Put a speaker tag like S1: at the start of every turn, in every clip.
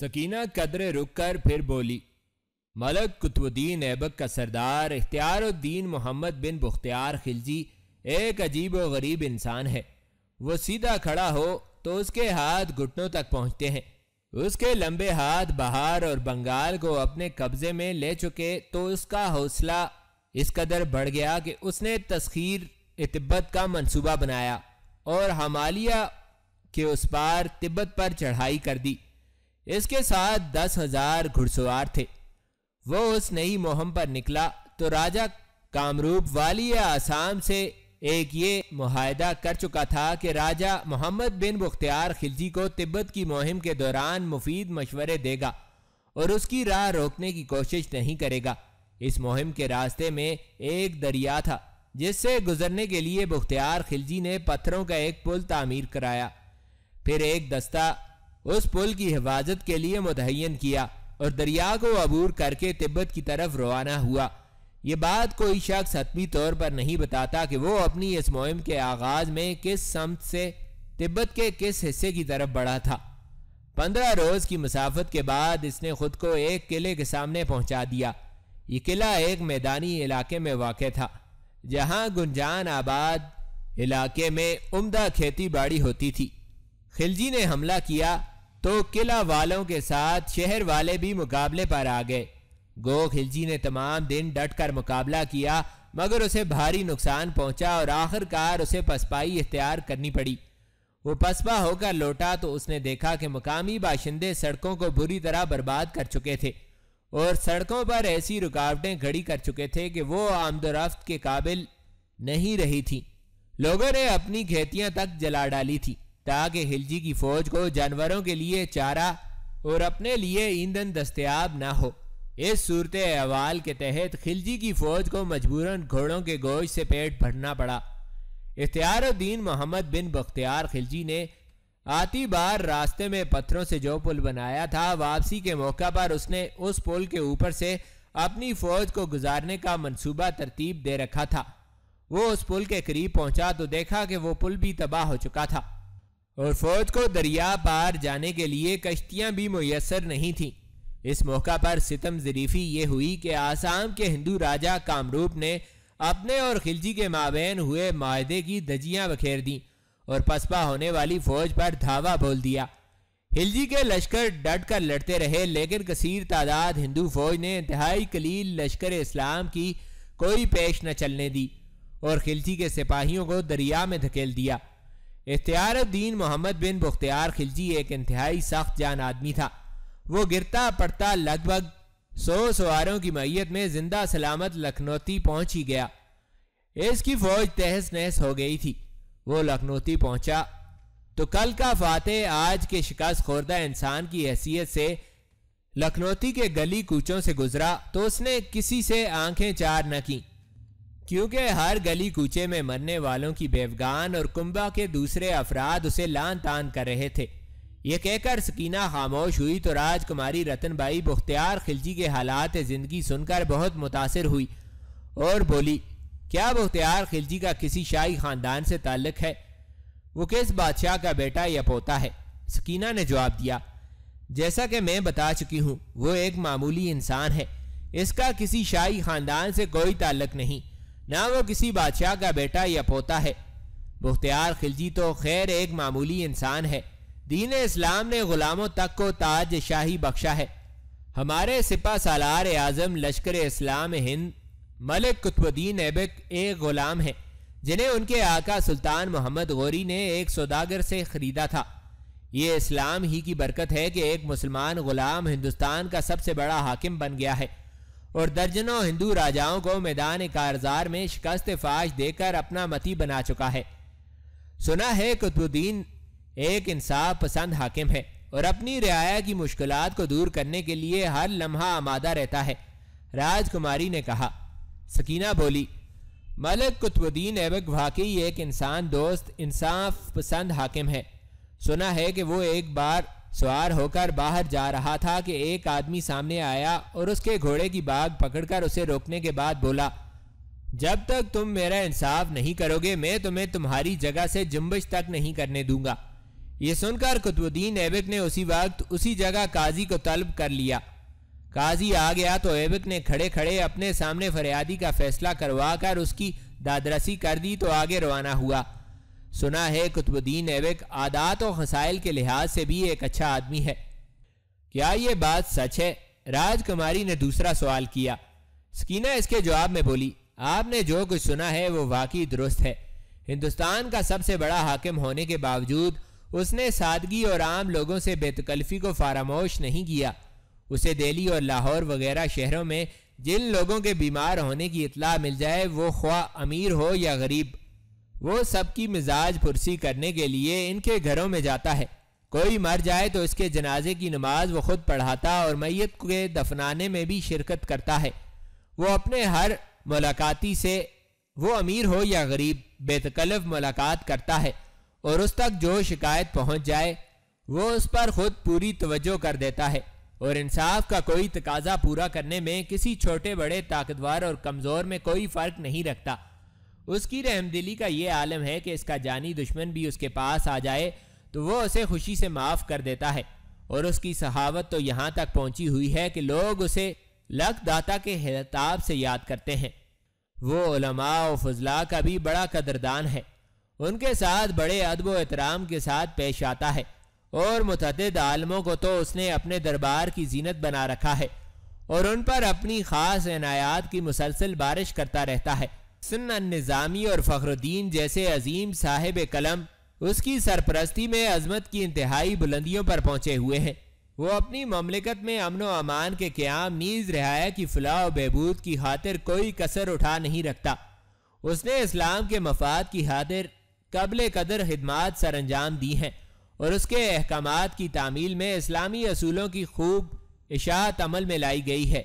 S1: सकीना कदरे रुककर फिर बोली मलक कुतुद्दीन ऐबक का सरदार इख्तियारुद्दीन मोहम्मद बिन बुख्तियार खिलजी एक अजीब व गरीब इंसान है वो सीधा खड़ा हो तो उसके हाथ घुटनों तक पहुंचते हैं उसके लंबे हाथ बहार और बंगाल को अपने कब्जे में ले चुके तो उसका हौसला इस कदर बढ़ गया कि उसने तस्खीर तिब्बत का मंसूबा बनाया और हमालिया के उस पार तिब्बत पर चढ़ाई कर दी इसके साथ दस हजार घुड़सवार थे वो उस नई मुहम पर निकला तो राजा कामरूप वाली आसाम से एक ये मुहिदा कर चुका था कि राजा मोहम्मद बिन बुख्तियार खिलजी को तिब्बत की मुहिम के दौरान मुफीद मशवरे देगा और उसकी राह रोकने की कोशिश नहीं करेगा इस मुहिम के रास्ते में एक दरिया था जिससे गुजरने के लिए बुख्तियार खिलजी ने पत्थरों का एक पुल तामीर कराया फिर एक दस्ता उस पुल की हिफाजत के लिए मुतन किया और दरिया को अबूर करके तिब्बत की तरफ रवाना हुआ ये बात कोई शख्स हतमी तौर पर नहीं बताता कि वो अपनी इस मुहिम के आगाज में किस समत से तिब्बत के किस हिस्से की तरफ बढ़ा था पंद्रह रोज की मुसाफत के बाद इसने खुद को एक किले के सामने पहुंचा दिया ये किला एक मैदानी इलाके में वाक़ था जहां गुंजान आबाद इलाके में उम्दा खेती बाड़ी होती थी खिलजी ने हमला किया तो किला वालों के साथ शहर वाले भी मुकाबले पर आ गए गो खिलजी ने तमाम दिन डट कर मुकाबला किया मगर उसे भारी नुकसान पहुंचा और आखिरकार उसे पसपाई इख्तियार करनी पड़ी वो पसपा होकर लौटा तो उसने देखा कि मकामी बाशिंदे सड़कों को बुरी तरह बर्बाद कर चुके थे और सड़कों पर ऐसी रुकावटें खड़ी कर चुके थे कि वो आमदोरफ्त के काबिल नहीं रही थी लोगों ने अपनी खेतियां तक जला डाली थी ताकि हिलजी की फौज को जानवरों के लिए चारा और अपने लिए ईंधन दस्तियाब ना हो इस सूरत अवाल के तहत खिलजी की फौज को मजबूरन घोड़ों के गोश से पेट भरना पड़ा इख्तियारुद्दीन मोहम्मद बिन बख्तियार खिलजी ने आती बार रास्ते में पत्थरों से जो पुल बनाया था वापसी के मौका पर उसने उस पुल के ऊपर से अपनी फौज को गुजारने का मनसूबा तरतीब दे रखा था वो उस पुल के करीब पहुंचा तो देखा कि वो पुल भी तबाह हो चुका था और फौज को दरिया पार जाने के लिए कश्तियां भी मैसर नहीं थीं इस मौका पर सितम जरीफी ये हुई कि आसाम के हिंदू राजा कामरूप ने अपने और खिलजी के माबेन हुए माहदे की धजियाँ बखेर दीं और पसपा होने वाली फौज पर धावा बोल दिया खिलजी के लश्कर डट कर लड़ते रहे लेकिन कसीर तादाद हिंदू फौज ने इंतहाई कलील लश्कर इस्लाम की कोई पेश न चलने दी और खिलजी के सिपाहियों को दरिया में धकेल दिया इख्तियारुद्दीन मोहम्मद बिन बुख्तियार खिलजी एक इंतहाई सख्त जान आदमी था वो गिरता पड़ता लगभग सौ सवारों की मैत में जिंदा सलामत लखनौती पहुंच ही गया इसकी फौज तहस नहस हो गई थी वो लखनौती पहुंचा तो कल का फातह आज के शिकस्त खोरदा इंसान की हैसियत से लखनौती के गली कूचों से गुजरा तो उसने किसी से आंखें चार न कीं क्योंकि हर गली कूचे में मरने वालों की बेवगान और कुंबा के दूसरे अफराद उसे लान तान कर रहे थे यह कहकर सकीना खामोश हुई तो राजकुमारी रतनबाई बुख्तियार खिलजी के हालात ज़िंदगी सुनकर बहुत मुतासर हुई और बोली क्या बुख्तियार खिलजी का किसी शाही ख़ानदान से ताल्लुक़ है वो किस बादशाह का बेटा या पोता है सकीना ने जवाब दिया जैसा कि मैं बता चुकी हूँ वो एक मामूली इंसान है इसका किसी शाही ख़ानदान से कोई ताल्लक नहीं ना वो किसी बादशाह का बेटा या पोता है मुख्तियार खिलजी तो खैर एक मामूली इंसान है दीन इस्लाम ने गुलामों तक को ताज शाही बख्शा है हमारे सिपा सालार आजम लश्कर इस्लाम हिंद मलिक कुतुबुद्दीन ऐबक एक गुलाम है जिन्हें उनके आका सुल्तान मोहम्मद गौरी ने एक सौदागर से खरीदा था ये इस्लाम ही की बरकत है कि एक मुसलमान गुलाम हिंदुस्तान का सबसे बड़ा हाकिम बन गया है और दर्जनों हिंदू राजाओं को मैदान कारजार में शिकस्त फाश देकर अपना मती बना चुका है सुना है कुतुद्दीन एक इंसाफ पसंद हाकिम है और अपनी रियाया की मुश्किल को दूर करने के लिए हर लम्हा आमादा रहता है राजकुमारी ने कहा सकीना बोली मलक कुतुद्दीन ऐबक वाकई एक इंसान दोस्त इंसाफ पसंद हाकिम है सुना है कि वो एक बार सवार होकर बाहर जा रहा था कि एक आदमी सामने आया और उसके घोड़े की बाग पकड़कर उसे रोकने के बाद बोला जब तक तुम मेरा इंसाफ नहीं करोगे मैं तुम्हें तुम्हारी जगह से जुम्बश तक नहीं करने दूंगा ये सुनकर कुतुबुद्दीन ऐबक ने उसी वक्त उसी जगह काजी को तलब कर लिया काजी आ गया तो ऐबक ने खड़े खड़े अपने सामने फरियादी का फैसला करवा कर उसकी दादरसी कर दी तो आगे रवाना हुआ सुना है कुतुबुद्दीन ऐबक आदात और हसाइल के लिहाज से भी एक अच्छा आदमी है क्या ये बात सच है राजकुमारी ने दूसरा सवाल किया स्कीना इसके जवाब में बोली आपने जो कुछ सुना है वो वाकई दुरुस्त है हिंदुस्तान का सबसे बड़ा हाकिम होने के बावजूद उसने सादगी और आम लोगों से बेतकल्फी को फारामोश नहीं किया उसे दिल्ली और लाहौर वगैरह शहरों में जिन लोगों के बीमार होने की इतला मिल जाए वो ख्वा अमीर हो या गरीब वो सबकी मिजाज फुर्सी करने के लिए इनके घरों में जाता है कोई मर जाए तो इसके जनाजे की नमाज वो खुद पढ़ाता और मैत के दफनाने में भी शिरकत करता है वो अपने हर मुलाकाती से वो अमीर हो या गरीब बेतकलफ मुलाकात करता है और उस तक जो शिकायत पहुंच जाए वो उस पर खुद पूरी तवज्जो कर देता है और इंसाफ का कोई तकाजा पूरा करने में किसी छोटे बड़े ताकतवर और कमज़ोर में कोई फ़र्क नहीं रखता उसकी रहमदिली का ये आलम है कि इसका जानी दुश्मन भी उसके पास आ जाए तो वो उसे खुशी से माफ़ कर देता है और उसकी सहावत तो यहाँ तक पहुँची हुई है कि लोग उसे लक दाता के हिताब से याद करते हैं वो फजला का भी बड़ा कदरदान है उनके साथ बड़े अदब एहतराम के साथ पेश आता है और मतद आलमों को तो उसने अपने दरबार की जीनत बना रखा है और उन पर अपनी ख़ास इनायात की मुसलसल बारिश करता रहता है सुन्ना निज़ामी और फ़खरुद्दीन जैसे अजीम साहिब कलम उसकी सरपरस्ती में अजमत की इंतहाई बुलंदियों पर पहुंचे हुए हैं वो अपनी ममलिकत में अमन व अमान के क्याम नीज रहाया की फलाह बहबूद की खातिर कोई कसर उठा नहीं रखता उसने इस्लाम के मफाद की खातिर कबल कदर खदमात सर अंजाम दी हैं और उसके अहकाम की तामील में इस्लामी असूलों की खूब इशात अमल में लाई गई है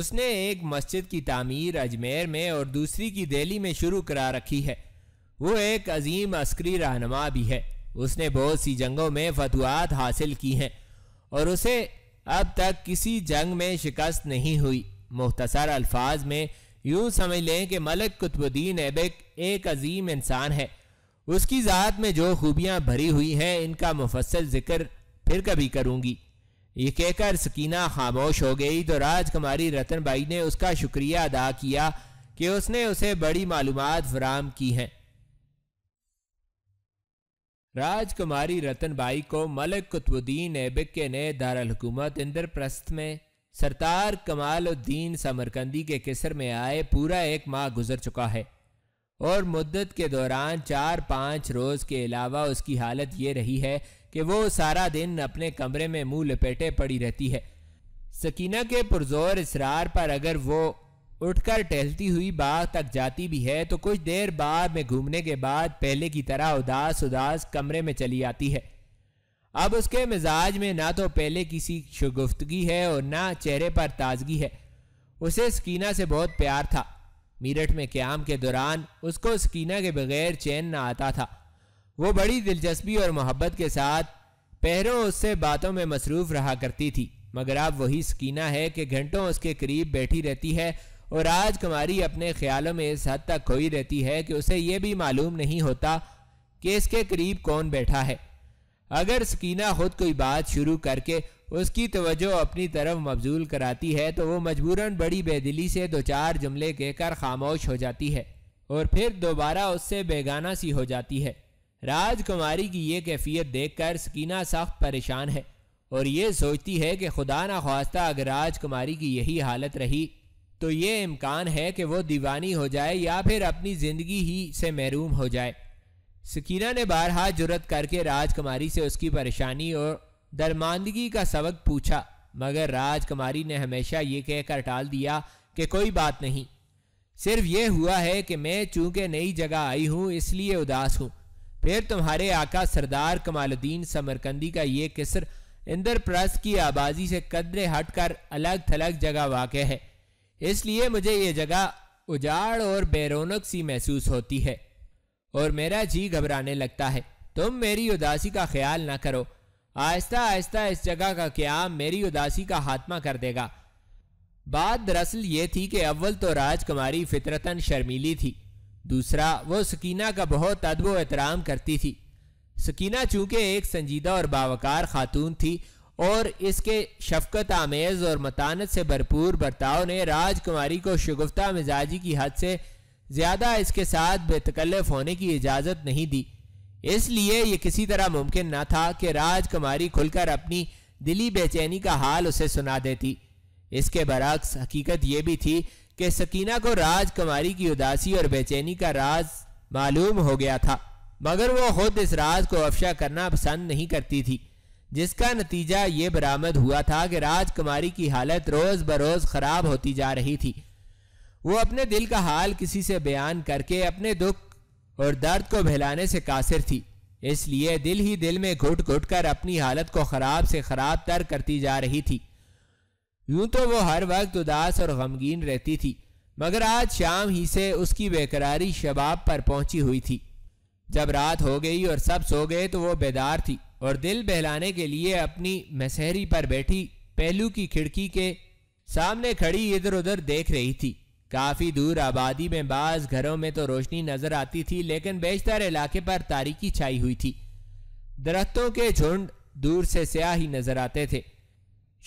S1: उसने एक मस्जिद की तामीर अजमेर में और दूसरी की दिल्ली में शुरू करा रखी है वो एक अजीम अस्करी रहनमा भी है उसने बहुत सी जंगों में फतवात हासिल की हैं और उसे अब तक किसी जंग में शिकस्त नहीं हुई मुख्तसर अल्फाज में यूं समझ लें कि मलक कुतुबुद्दीन ऐबक एक अजीम इंसान है उसकी ज़ात में जो खूबियाँ भरी हुई हैं इनका मुफसल जिक्र फिर कभी करूँगी ये कहकर सकीना खामोश हो गई तो राजकुमारी रतनबाई ने उसका शुक्रिया अदा किया कि उसने उसे बड़ी मालूम फराम की हैं राजकुमारी रतनबाई को मलिक कुतुबुद्दीन के नए दारकूमत इंद्रप्रस्थ में सरतार कमालुद्दीन समरकंदी के किसर में आए पूरा एक माह गुजर चुका है और मुद्दत के दौरान चार पाँच रोज़ के अलावा उसकी हालत ये रही है कि वो सारा दिन अपने कमरे में मुंह लपेटे पड़ी रहती है सकीना के पुरजोर इसरार पर अगर वो उठकर टहलती हुई बाग तक जाती भी है तो कुछ देर बाद में घूमने के बाद पहले की तरह उदास उदास कमरे में चली आती है अब उसके मिजाज में ना तो पहले किसी शगुफ्तगी है और ना चेहरे पर ताजगी है उसे सकीना से बहुत प्यार था मीरठ में क्याम के दौरान उसको सकीना के बगैर चैन ना आता था वो बड़ी दिलचस्पी और मोहब्बत के साथ पहरों उससे बातों में मसरूफ रहा करती थी मगर अब वही सकीना है कि घंटों उसके करीब बैठी रहती है और आज कुमारी अपने ख्यालों में इस हद तक खोई रहती है कि उसे यह भी मालूम नहीं होता कि इसके करीब कौन बैठा है अगर सकीना खुद कोई बात शुरू करके उसकी तवज्जो अपनी तरफ मबजूल कराती है तो वो मजबूरन बड़ी बेदिली से दो चार जुमले कहकर खामोश हो जाती है और फिर दोबारा उससे बेगाना सी हो जाती है राजकुमारी की ये कैफियत देखकर सकीना सख्त परेशान है और ये सोचती है कि खुदा ना खास्ता अगर राजकुमारी की यही हालत रही तो ये इम्कान है कि वो दीवानी हो जाए या फिर अपनी ज़िंदगी ही से महरूम हो जाए सकीना ने बारहा जुरत करके राजकुमारी से उसकी परेशानी और दरमानदगी का सबक पूछा मगर राजकुमारी ने हमेशा ये कहकर टाल दिया कि कोई बात नहीं सिर्फ ये हुआ है कि मैं चूंकि नई जगह आई हूँ इसलिए उदास हूँ फिर तुम्हारे आका सरदार कमालुद्दीन समरकंदी का ये इंदर इंद्रप्रस्थ की आबादी से कदरे हटकर अलग थलग जगह वाक़ है इसलिए मुझे ये जगह उजाड़ और बेरोनक सी महसूस होती है और मेरा जी घबराने लगता है तुम मेरी उदासी का ख्याल ना करो आहिस्ता आहिस्ता इस जगह का क्याम मेरी उदासी का हात्मा कर देगा बात दरअसल ये थी कि अव्वल तो राजकुमारी फितरतन शर्मीली थी दूसरा वो सकीना का बहुत अदब एहतराम करती थी सकीना चूँकि एक संजीदा और बावकार खातून थी और इसके शफकत आमेज़ और मतानत से भरपूर बर्ताव ने राजकुमारी को शगुफ्ता मिजाजी की हद से ज़्यादा इसके साथ बेतकल्लफ होने की इजाज़त नहीं दी इसलिए ये किसी तरह मुमकिन ना था कि राजकुमारी खुलकर अपनी दिली बेचैनी का हाल उसे सुना देती इसके बरक्स हकीकत ये भी थी कि सकीना को राजकुमारी की उदासी और बेचैनी का राज मालूम हो गया था मगर वो खुद इस राज को अफशा करना पसंद नहीं करती थी जिसका नतीजा ये बरामद हुआ था कि राजकुमारी की हालत रोज बरोज खराब होती जा रही थी वो अपने दिल का हाल किसी से बयान करके अपने दुख और दर्द को बहलाने से कासिर थी इसलिए दिल ही दिल में घुट घुट कर अपनी हालत को खराब से खराब तर करती जा रही थी यूं तो वो हर वक्त उदास और गमगीन रहती थी मगर आज शाम ही से उसकी बेकरारी शबाब पर पहुंची हुई थी जब रात हो गई और सब सो गए तो वो बेदार थी और दिल बहलाने के लिए अपनी मसहरी पर बैठी पहलू की खिड़की के सामने खड़ी इधर उधर देख रही थी काफ़ी दूर आबादी में बाज घरों में तो रोशनी नजर आती थी लेकिन बेशतर इलाके पर तारीकी छाई हुई थी दरख्तों के झुंड दूर से स्याही नजर आते थे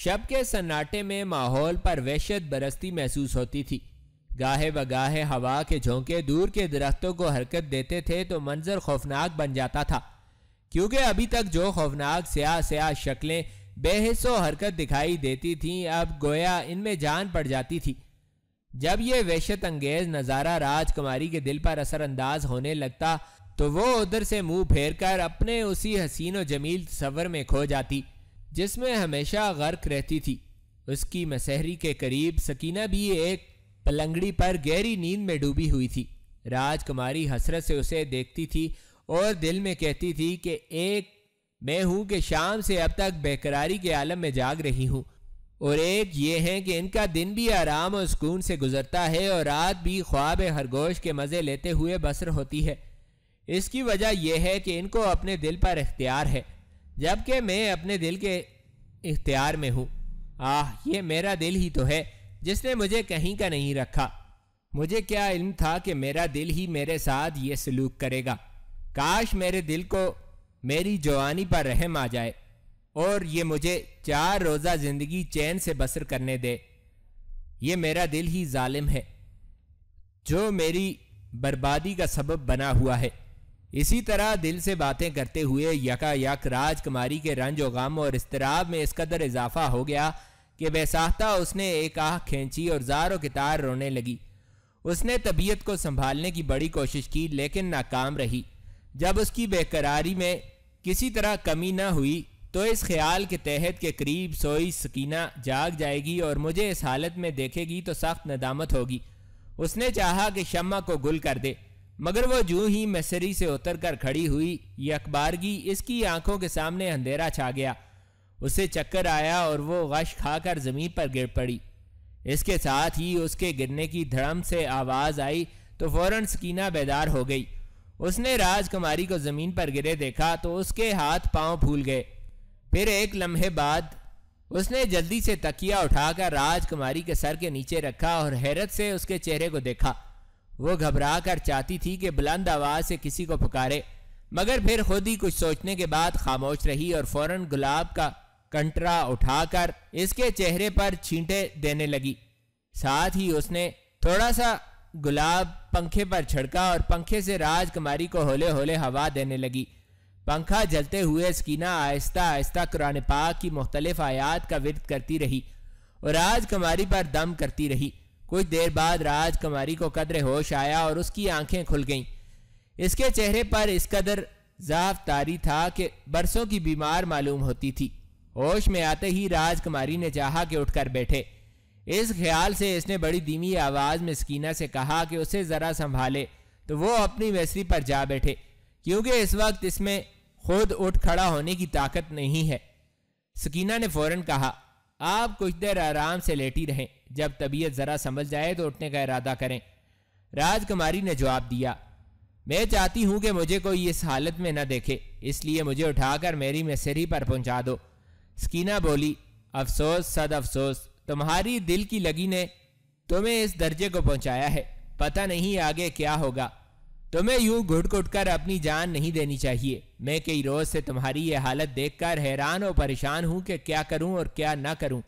S1: शब के सन्नाटे में माहौल पर वहशत बरसती महसूस होती थी गाहे बगाहे हवा के झोंके दूर के दरख्तों को हरकत देते थे तो मंजर खौफनाक बन जाता था क्योंकि अभी तक जो खौफनाक स्या स्या शक्लें बेहसो हरकत दिखाई देती थीं अब गोया इनमें जान पड़ जाती थी जब ये वहशत अंगेज नज़ारा राजकुमारी के दिल पर असरअंदाज होने लगता तो वो उधर से मुंह फेरकर अपने उसी हसीन व जमील तस्वर में खो जाती जिसमें हमेशा गर्क रहती थी उसकी मसहरी के करीब सकीना भी एक पलंगड़ी पर गहरी नींद में डूबी हुई थी राजकुमारी हसरत से उसे देखती थी और दिल में कहती थी कि एक मैं हूं कि शाम से अब तक बेकरारी के आलम में जाग रही हूं और एक ये है कि इनका दिन भी आराम और सुकून से गुजरता है और रात भी ख्वाब खरगोश के मज़े लेते हुए बसर होती है इसकी वजह यह है कि इनको अपने दिल पर इख्तियार है जबकि मैं अपने दिल के इख्तियार में हूँ आह ये मेरा दिल ही तो है जिसने मुझे कहीं का नहीं रखा मुझे क्या इल्म था कि मेरा दिल ही मेरे साथ ये सलूक करेगा काश मेरे दिल को मेरी जवानी पर रहम आ जाए और ये मुझे चार रोज़ा ज़िंदगी चैन से बसर करने दे ये मेरा दिल ही जालिम है जो मेरी बर्बादी का सबब बना हुआ है इसी तरह दिल से बातें करते हुए यकायक राजकुमारी के रंज गम और इसतराब में इस कदर इजाफा हो गया कि बेसाख्ता उसने एक आह खींची और जारो कितार रोने लगी उसने तबीयत को संभालने की बड़ी कोशिश की लेकिन नाकाम रही जब उसकी बेकरारी में किसी तरह कमी न हुई तो इस ख्याल के तहत के करीब सोई सकीना जाग जाएगी और मुझे इस हालत में देखेगी तो सख्त नदामत होगी उसने चाहा कि शम्मा को गुल कर दे मगर वह जू ही मसरी से उतरकर खड़ी हुई ये अखबारगी इसकी आंखों के सामने अंधेरा छा गया उसे चक्कर आया और वो गश खाकर जमीन पर गिर पड़ी इसके साथ ही उसके गिरने की धड़म से आवाज़ आई तो फौरन सकीना बेदार हो गई उसने राजकुमारी को ज़मीन पर गिरे देखा तो उसके हाथ पांव फूल गए फिर एक लम्हे बाद उसने जल्दी से तकिया उठाकर राजकुमारी के सर के नीचे रखा और हैरत से उसके चेहरे को देखा वो घबरा कर चाहती थी कि बुलंद आवाज से किसी को पुकारे मगर फिर खुद ही कुछ सोचने के बाद खामोश रही और फौरन गुलाब का कंटरा उठाकर इसके चेहरे पर छींटे देने लगी साथ ही उसने थोड़ा सा गुलाब पंखे पर छिड़का और पंखे से राजकुमारी को होले होले हवा देने लगी पंखा जलते हुए स्कीना आहिस्ता आहिस्ता कुरान पाक की मुख्तलिफ आयात का विरद करती रही और राजकुमारी पर दम करती रही कुछ देर बाद राजकुमारी को कदर होश आया और उसकी आंखें खुल गईं इसके चेहरे पर इस कदर जाफतारी था कि बरसों की बीमार मालूम होती थी होश में आते ही राजकुमारी ने चाहा कि उठकर बैठे इस ख्याल से इसने बड़ी धीमी आवाज़ में सकीना से कहा कि उसे ज़रा संभाले तो वो अपनी वैसरी पर जा बैठे क्योंकि इस वक्त इसमें खुद उठ खड़ा होने की ताकत नहीं है सकीना ने फौरन कहा आप कुछ देर आराम से लेटी रहें जब तबीयत ज़रा समझ जाए तो उठने का इरादा करें राजकुमारी ने जवाब दिया मैं चाहती हूं कि मुझे कोई इस हालत में न देखे इसलिए मुझे उठाकर मेरी मसरी पर पहुंचा दो स्कीना बोली अफसोस सद अफसोस तुम्हारी दिल की लगी ने तुम्हें इस दर्जे को पहुंचाया है पता नहीं आगे क्या होगा तुम्हें तो यूं घुट घुट कर अपनी जान नहीं देनी चाहिए मैं कई रोज से तुम्हारी ये हालत देखकर हैरान और परेशान हूं कि क्या करूं और क्या ना करूं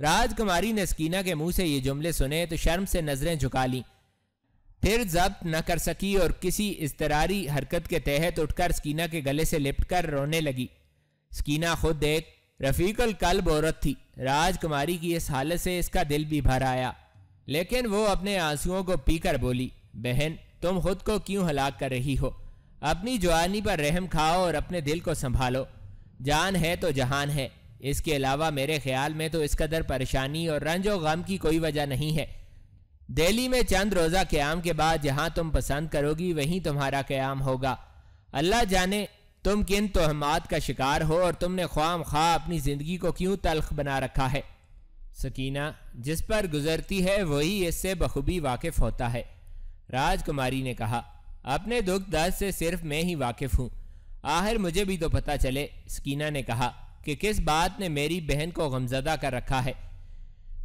S1: राजकुमारी ने स्कीना के मुंह से ये जुमले सुने तो शर्म से नजरें झुका ली फिर जब्त न कर सकी और किसी इसतरारी हरकत के तहत उठकर स्कीना के गले से लिपटकर रोने लगी स्कीना खुद एक रफीकुल कल्ब औरत थी राजकुमारी की इस हालत से इसका दिल भी भर आया लेकिन वो अपने आंसुओं को पीकर बोली बहन तुम खुद को क्यों हलाक कर रही हो अपनी जवानी पर रहम खाओ और अपने दिल को संभालो जान है तो जहान है इसके अलावा मेरे ख्याल में तो इस कदर परेशानी और रंज और गम की कोई वजह नहीं है दिल्ली में चंद रोज़ा क्याम के बाद जहाँ तुम पसंद करोगी वहीं तुम्हारा क्याम होगा अल्लाह जाने तुम किन तोहमात का शिकार हो और तुमने ख्वाम खा अपनी ज़िंदगी को क्यों तलख बना रखा है सकीना जिस पर गुजरती है वही इससे बखूबी वाकिफ़ होता है राजकुमारी ने कहा अपने दुख दर्द से सिर्फ मैं ही वाकिफ हूँ आखिर मुझे भी तो पता चले स्कीना ने कहा कि किस बात ने मेरी बहन को गमजदा कर रखा है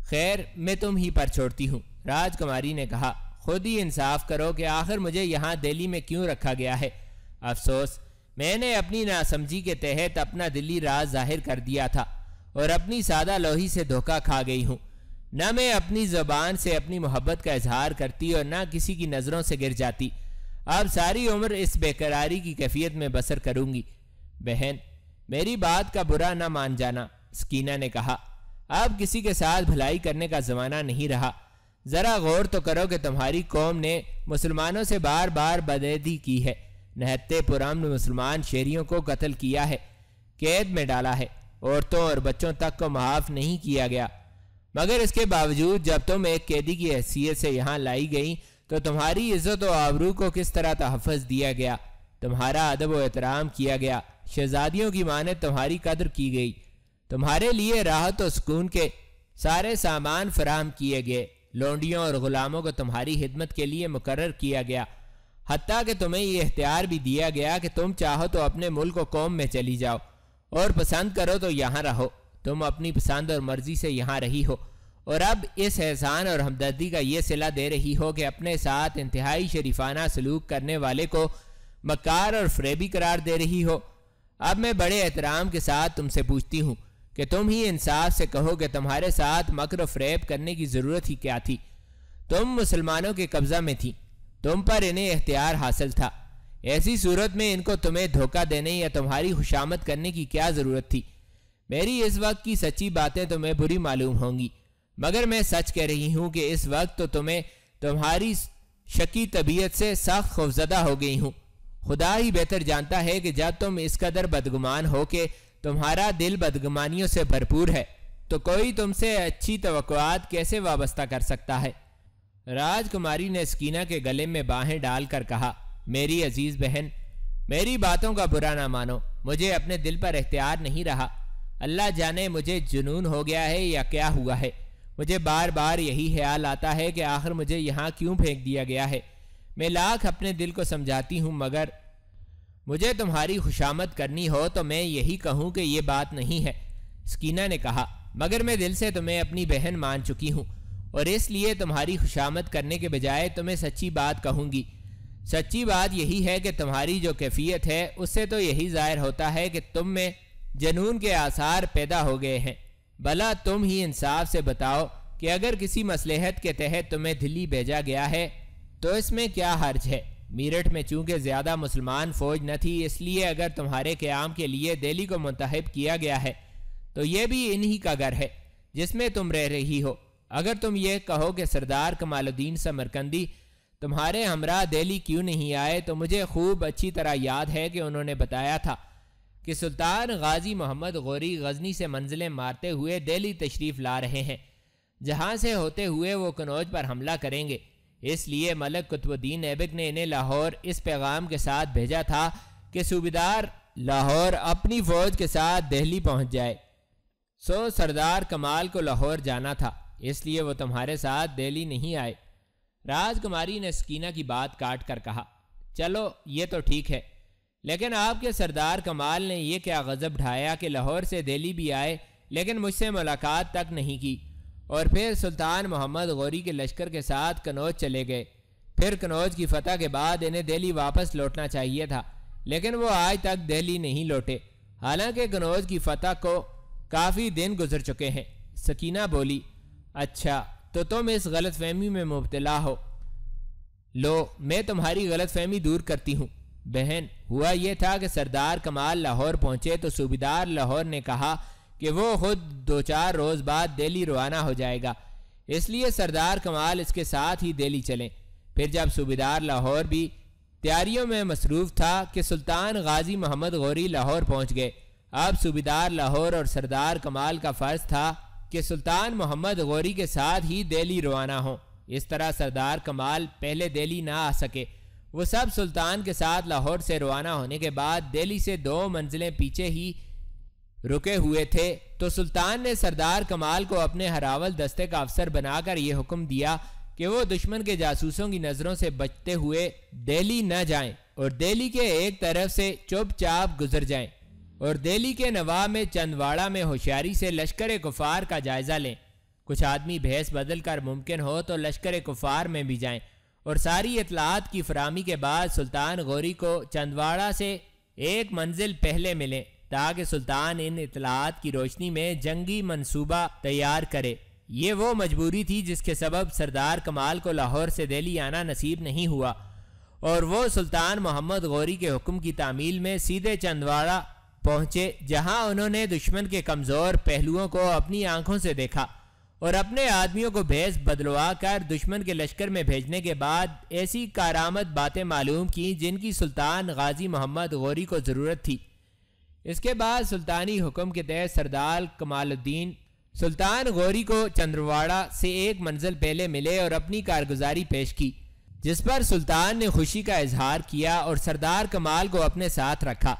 S1: खैर मैं तुम ही पर छोड़ती हूँ राजकुमारी ने कहा खुद ही इंसाफ करो कि आखिर मुझे यहाँ दिल्ली में क्यों रखा गया है अफसोस मैंने अपनी नासमझी के तहत अपना दिल्ली राज जाहिर कर दिया था और अपनी सादा लोही से धोखा खा गई हूँ न मैं अपनी ज़बान से अपनी मोहब्बत का इजहार करती और ना किसी की नज़रों से गिर जाती अब सारी उम्र इस बेकरारी की कैफियत में बसर करूंगी बहन मेरी बात का बुरा ना मान जाना स्कीना ने कहा अब किसी के साथ भलाई करने का ज़माना नहीं रहा ज़रा गौर तो करो कि तुम्हारी कौम ने मुसलमानों से बार बार बदेदी की है नहते पुराम मुसलमान शेरियों को कत्ल किया है कैद में डाला है औरतों और बच्चों तक को माफ़ नहीं किया गया मगर इसके बावजूद जब तुम एक कैदी की हैसियत से यहाँ लाई गई तो तुम्हारी इज्जत और आबरू को किस तरह तहफ़ दिया गया तुम्हारा अदब व एहतराम किया गया शहजादियों की माने तुम्हारी कदर की गई तुम्हारे लिए राहत और सुकून के सारे सामान फराहम किए गए लोंडियों और ग़ुलामों को तुम्हारी खिदमत के लिए मुकर किया गया हती कि तुम्हें ये इख्तियार भी दिया गया कि तुम चाहो तो अपने मुल्क व कौम में चली जाओ और पसंद करो तो यहाँ रहो तुम अपनी पसंद और मर्जी से यहाँ रही हो और अब इस एहसान और हमदर्दी का ये सिला दे रही हो कि अपने साथ इंतहाई शरीफाना सलूक करने वाले को मकार और फ्रेबी करार दे रही हो अब मैं बड़े एहतराम के साथ तुमसे पूछती हूँ कि तुम ही इंसाफ से कहो कि तुम्हारे साथ मकर और फ्रेब करने की ज़रूरत ही क्या थी तुम मुसलमानों के कब्ज़ा में थी तुम पर इन्हें इख्तियार हासिल था ऐसी सूरत में इनको तुम्हें धोखा देने या तुम्हारी खुशामद करने की क्या ज़रूरत थी मेरी इस वक्त की सच्ची बातें तुम्हें बुरी मालूम होंगी मगर मैं सच कह रही हूँ कि इस वक्त तो तुम्हें तुम्हारी शकी तबीयत से सख्त खौफजदा हो गई हूँ खुदा ही बेहतर जानता है कि जब तुम इस कदर बदगुमान हो के तुम्हारा दिल बदगुमानियों से भरपूर है तो कोई तुमसे अच्छी तो कैसे वाबस्ता कर सकता है राजकुमारी ने स्कीना के गले में बाहें डालकर कहा मेरी अजीज़ बहन मेरी बातों का बुरा ना मानो मुझे अपने दिल पर एहतियार नहीं रहा अल्लाह जाने मुझे जुनून हो गया है या क्या हुआ है मुझे बार बार यही ख्याल आता है कि आखिर मुझे यहाँ क्यों फेंक दिया गया है मैं लाख अपने दिल को समझाती हूँ मगर मुझे तुम्हारी खुशामद करनी हो तो मैं यही कहूँ कि ये बात नहीं है स्कीना ने कहा मगर मैं दिल से तुम्हें अपनी बहन मान चुकी हूँ और इसलिए तुम्हारी खुशामद करने के बजाय तुम्हें सच्ची बात कहूँगी सच्ची बात यही है कि तुम्हारी जो कैफियत है उससे तो यही जाहिर होता है कि तुम में जनून के आसार पैदा हो गए हैं भला तुम ही इंसाफ से बताओ कि अगर किसी मसलहत के तहत तुम्हें दिल्ली भेजा गया है तो इसमें क्या हर्ज है मीरठ में चूंकि ज़्यादा मुसलमान फौज न थी इसलिए अगर तुम्हारे क्याम के लिए दिल्ली को मुंतब किया गया है तो यह भी इन्हीं का घर है जिसमें तुम रह रही हो अगर तुम ये कहो कि सरदार कमालुद्दीन समरकंदी तुम्हारे हमरा दिल्ली क्यों नहीं आए तो मुझे खूब अच्छी तरह याद है कि उन्होंने बताया था कि सुल्तान गाजी मोहम्मद गौरी गजनी से मंजिलें मारते हुए दिल्ली तशरीफ़ ला रहे हैं जहाँ से होते हुए वो कनौज पर हमला करेंगे इसलिए मलक कुतुबुद्दीन ऐबक ने इन्हें लाहौर इस पैगाम के साथ भेजा था कि सूबेदार लाहौर अपनी फौज के साथ दिल्ली पहुँच जाए सो सरदार कमाल को लाहौर जाना था इसलिए वो तुम्हारे साथ दिल्ली नहीं आए राजकुमारी ने सकीना की बात काट कर कहा चलो ये तो ठीक है लेकिन आपके सरदार कमाल ने यह क्या गज़ब ढाया कि लाहौर से दिल्ली भी आए लेकिन मुझसे मुलाकात तक नहीं की और फिर सुल्तान मोहम्मद गौरी के लश्कर के साथ कनौज चले गए फिर कनौज की फतह के बाद इन्हें दिल्ली वापस लौटना चाहिए था लेकिन वो आज तक दिल्ली नहीं लौटे हालांकि कनौज की फतह को काफ़ी दिन गुजर चुके हैं सकीना बोली अच्छा तो तुम इस गलतफहमी में मुबतला हो लो मैं तुम्हारी गलतफहमी दूर करती हूँ बहन हुआ यह था कि सरदार कमाल लाहौर पहुंचे तो सूबेदार लाहौर ने कहा कि वो खुद दो चार रोज़ बाद दिल्ली रवाना हो जाएगा इसलिए सरदार कमाल इसके साथ ही दिल्ली चले फिर जब सूबेदार लाहौर भी तैयारियों में मसरूफ था कि सुल्तान गाजी मोहम्मद गौरी लाहौर पहुंच गए अब सूबेदार लाहौर और सरदार कमाल का फ़र्ज था कि सुल्तान मोहम्मद गौरी के साथ ही दिल्ली रवाना हों इस तरह सरदार कमाल पहले दिल्ली ना आ सके वो सब सुल्तान के साथ लाहौर से रवाना होने के बाद दिल्ली से दो मंजिलें पीछे ही रुके हुए थे तो सुल्तान ने सरदार कमाल को अपने हरावल दस्ते का अफसर बनाकर यह हुक्म दिया कि वो दुश्मन के जासूसों की नज़रों से बचते हुए दिल्ली न जाएं और दिल्ली के एक तरफ से चुपचाप गुजर जाएं और दिल्ली के नवाब में चंदवाड़ा में होशियारी से लश्कर कुफार का जायज़ा लें कुछ आदमी भैंस बदल कर मुमकिन हो तो लश्कर कुफार में भी जाएं और सारी इतलात की फरहमी के बाद सुल्तान गौरी को चंदवाड़ा से एक मंजिल पहले मिले ताकि सुल्तान इन इतलात की रोशनी में जंगी मनसूबा तैयार करे ये वो मजबूरी थी जिसके सबब सरदार कमाल को लाहौर से दिल्ली आना नसीब नहीं हुआ और वो सुल्तान मोहम्मद गौरी के हुक्म की तामील में सीधे चंदवाड़ा पहुंचे जहां उन्होंने दुश्मन के कमज़ोर पहलुओं को अपनी आंखों से देखा और अपने आदमियों को भेज बदलवा कर दुश्मन के लश्कर में भेजने के बाद ऐसी कारामद बातें मालूम की जिनकी सुल्तान गाजी मोहम्मद गौरी को ज़रूरत थी इसके बाद सुल्तानी हुक्म के तहत सरदार कमालुद्दीन सुल्तान गौरी को चंद्रवाड़ा से एक मंजिल पहले मिले और अपनी कारगुजारी पेश की जिस पर सुल्तान ने खुशी का इजहार किया और सरदार कमाल को अपने साथ रखा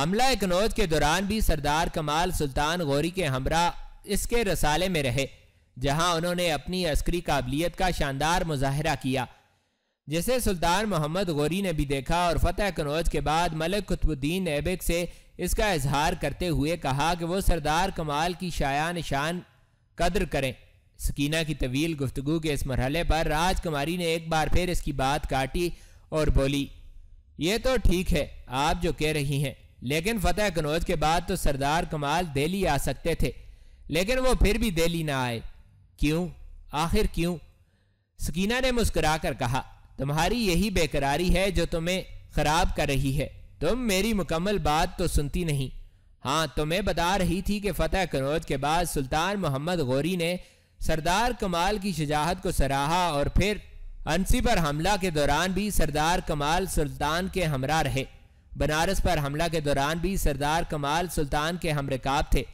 S1: हमला कनौज के दौरान भी सरदार कमाल सुल्तान गौरी के हमरा इसके रसाले में रहे जहां उन्होंने अपनी अस्करी काबिलियत का शानदार मुजाहरा किया जिसे सुल्तान मोहम्मद गौरी ने भी देखा और फतेह कनौज के बाद मलिक कुतुबुद्दीन ऐबक से इसका इजहार करते हुए कहा कि वो सरदार कमाल की शाया निशान कदर करें सकीना की तवील गुफ्तगु के इस मरहले पर राजकुमारी ने एक बार फिर इसकी बात काटी और बोली ये तो ठीक है आप जो कह रही हैं लेकिन फतेह कनौज के बाद तो सरदार कमाल दिल्ली आ सकते थे लेकिन वो फिर भी दिल्ली ना आए क्यों आखिर क्यों सकीना ने मुस्कुरा कर कहा तुम्हारी यही बेकरारी है जो तुम्हें खराब कर रही है तुम मेरी मुकम्मल बात तो सुनती नहीं हाँ तुम्हें बता रही थी कि फतेह कनौज के बाद सुल्तान मोहम्मद गौरी ने सरदार कमाल की शजाहत को सराहा और फिर अंसी पर हमला के दौरान भी सरदार कमाल सुल्तान के हमरा रहे बनारस पर हमला के दौरान भी सरदार कमाल सुल्तान के हमरकाब थे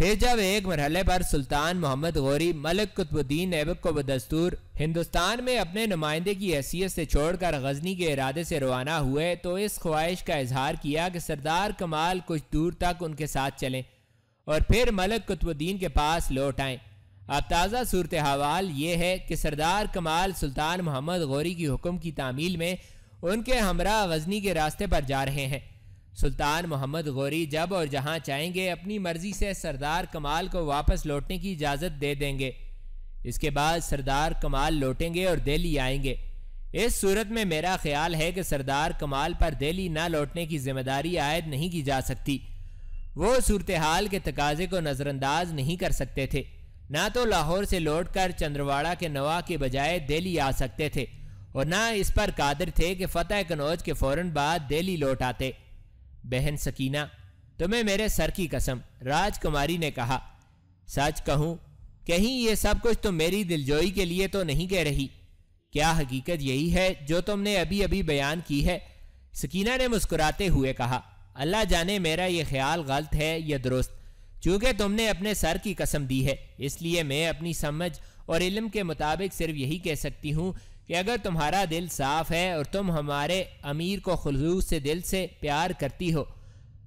S1: फिर जब एक मरहले पर सुल्तान मोहम्मद गौरी मलिक कुतुबुद्दीन ऐबक को बदस्तूर हिंदुस्तान में अपने नुमाइंदे की हैसियत से छोड़कर गजनी के इरादे से रवाना हुए तो इस ख्वाहिश का इजहार किया कि सरदार कमाल कुछ दूर तक उनके साथ चलें और फिर मलिक कुतुबुद्दीन के पास लौट आएँ अब ताज़ा सूरत हवाल ये है कि सरदार कमाल सुल्तान मोहम्मद गौरी की हुक्म की तामील में उनके हमरा गजनी के रास्ते पर जा रहे हैं सुल्तान मोहम्मद गौरी जब और जहां चाहेंगे अपनी मर्जी से सरदार कमाल को वापस लौटने की इजाज़त दे देंगे इसके बाद सरदार कमाल लौटेंगे और दिल्ली आएंगे इस सूरत में मेरा ख्याल है कि सरदार कमाल पर दिल्ली ना लौटने की जिम्मेदारी आयद नहीं की जा सकती वो सूरत हाल के तकाजे को नज़रअंदाज नहीं कर सकते थे ना तो लाहौर से लौट कर चंद्रवाड़ा के नवा के बजाय दिल्ली आ सकते थे और ना इस पर कादिर थे कि फ़तेह कनौज के फ़ौर बाद दिल्ली लौट आते बहन सकीना तुम्हें मेरे सर की कसम राजकुमारी ने कहा सच कहूं कहीं ये सब कुछ तुम मेरी दिलजोई के लिए तो नहीं कह रही क्या हकीकत यही है जो तुमने अभी अभी बयान की है सकीना ने मुस्कुराते हुए कहा अल्लाह जाने मेरा ये ख्याल गलत है या दुरुस्त चूंकि तुमने अपने सर की कसम दी है इसलिए मैं अपनी समझ और इल्म के मुताबिक सिर्फ यही कह सकती हूँ कि अगर तुम्हारा दिल साफ है और तुम हमारे अमीर को खलूस से दिल से प्यार करती हो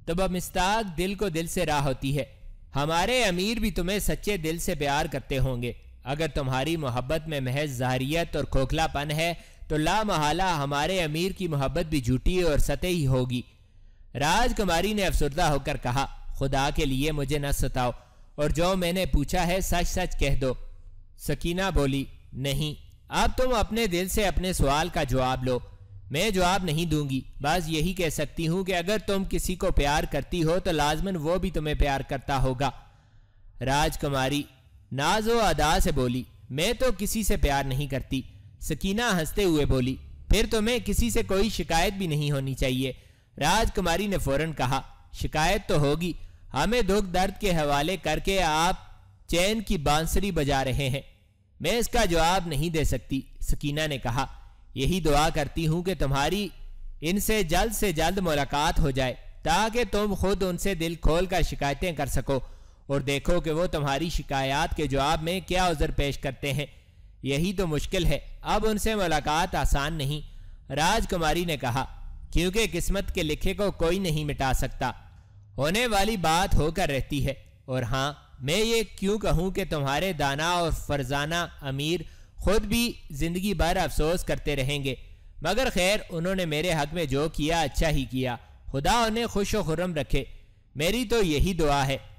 S1: तो बमिस्ताक दिल को दिल से राह होती है हमारे अमीर भी तुम्हें सच्चे दिल से प्यार करते होंगे अगर तुम्हारी मोहब्बत में महज जहरीत और खोखलापन है तो ला महाला हमारे अमीर की मोहब्बत भी झूठी और सतह ही होगी राजकुमारी ने अफसरदा होकर कहा खुदा के लिए मुझे न सताओ और जो मैंने पूछा है सच सच कह दो सकीना बोली नहीं अब तुम अपने दिल से अपने सवाल का जवाब लो मैं जवाब नहीं दूंगी बस यही कह सकती हूँ कि अगर तुम किसी को प्यार करती हो तो लाजमन वो भी तुम्हें प्यार करता होगा राजकुमारी नाजो अदा से बोली मैं तो किसी से प्यार नहीं करती सकीना हंसते हुए बोली फिर तुम्हें किसी से कोई शिकायत भी नहीं होनी चाहिए राजकुमारी ने फौरन कहा शिकायत तो होगी हमें दुख दर्द के हवाले करके आप चैन की बांसुरी बजा रहे हैं मैं इसका जवाब नहीं दे सकती सकीना ने कहा यही दुआ करती हूँ कि तुम्हारी इनसे जल्द से जल्द मुलाकात हो जाए ताकि तुम खुद उनसे दिल खोल कर शिकायतें कर सको और देखो कि वो तुम्हारी शिकायत के जवाब में क्या उज़र पेश करते हैं यही तो मुश्किल है अब उनसे मुलाकात आसान नहीं राजकुमारी ने कहा क्योंकि किस्मत के लिखे को कोई नहीं मिटा सकता होने वाली बात होकर रहती है और हाँ मैं ये क्यों कहूँ कि तुम्हारे दाना और फरजाना अमीर खुद भी जिंदगी भर अफसोस करते रहेंगे मगर खैर उन्होंने मेरे हक में जो किया अच्छा ही किया खुदा उन्हें खुश व खुरम रखे मेरी तो यही दुआ है